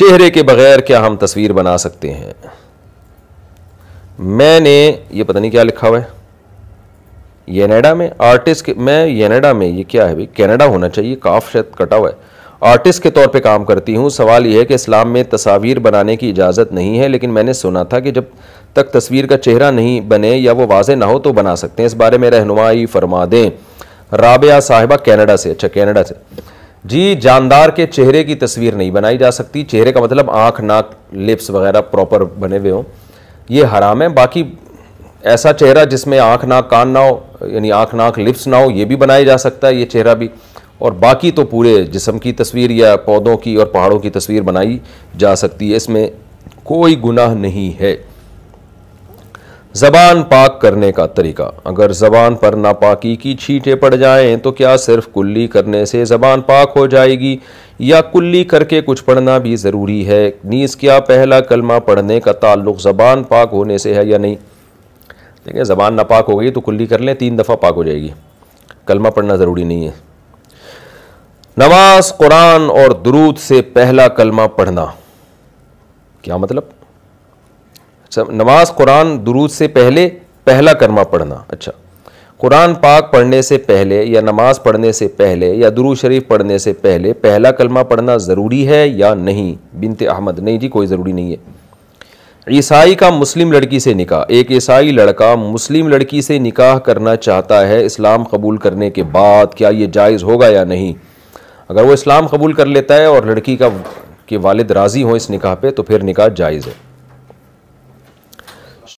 चेहरे के बगैर क्या हम तस्वीर बना सकते हैं मैंने ये पता नहीं क्या लिखा हुआ है येनेडा में आर्टिस्ट के मैं येनेडा में ये क्या है भाई कनाडा होना चाहिए काफ शायद कटा हुआ है आर्टिस्ट के तौर पे काम करती हूँ सवाल यह है कि इस्लाम में तस्वीर बनाने की इजाज़त नहीं है लेकिन मैंने सुना था कि जब तक तस्वीर का चेहरा नहीं बने या वो वाजे ना हो तो बना सकते हैं इस बारे में रहनुमाई फरमा दें राबिया साहिबा कनाडा से अच्छा कनाडा से जी जानदार के चेहरे की तस्वीर नहीं बनाई जा सकती चेहरे का मतलब आँख नाक लिप्स वगैरह प्रॉपर बने हुए हों ये हराम है बाकी ऐसा चेहरा जिसमें आँख नाक कान ना हो यानी आँख नाक लिप्स ना हो ये भी बनाया जा सकता है ये चेहरा भी और बाकी तो पूरे जिसम की तस्वीर या पौधों की और पहाड़ों की तस्वीर बनाई जा सकती है इसमें कोई गुनाह नहीं है जबान पाक करने का तरीका अगर जबान पर नापाकी की छींटें पड़ जाएं तो क्या सिर्फ कुल्ली करने से जबान पाक हो जाएगी या कुल्ली करके कुछ पढ़ना भी ज़रूरी है नीज़ क्या पहला कलमा पढ़ने का ताल्लुक जबान पाक होने से है या नहीं देखिए जबान नापाक हो गई तो कुल्ली कर लें तीन दफ़ा पाक हो जाएगी कलमा पढ़ना ज़रूरी नहीं है नमाज कुरान और दरूद से पहला कलमा पढ़ना क्या मतलब नमाज कुरान दुरूद से पहले पहला कर्मा पढ़ना अच्छा कुरान पाक पढ़ने से पहले या नमाज पढ़ने से पहले या दुरू शरीफ पढ़ने से पहले पहला कलमा पढ़ना ज़रूरी है या नहीं बिनते अहमद नहीं जी कोई ज़रूरी नहीं है ईसाई का मुस्लिम लड़की से निकाह एक ईसाई लड़का मुस्लिम लड़की से निकाह करना चाहता है इस्लाम कबूल करने के बाद क्या ये जायज़ होगा या नहीं अगर वो इस्लाम कबूल कर लेता है और लड़की का के वालिद राज़ी हों इस निकाह पर तो फिर निकाह जायज़ है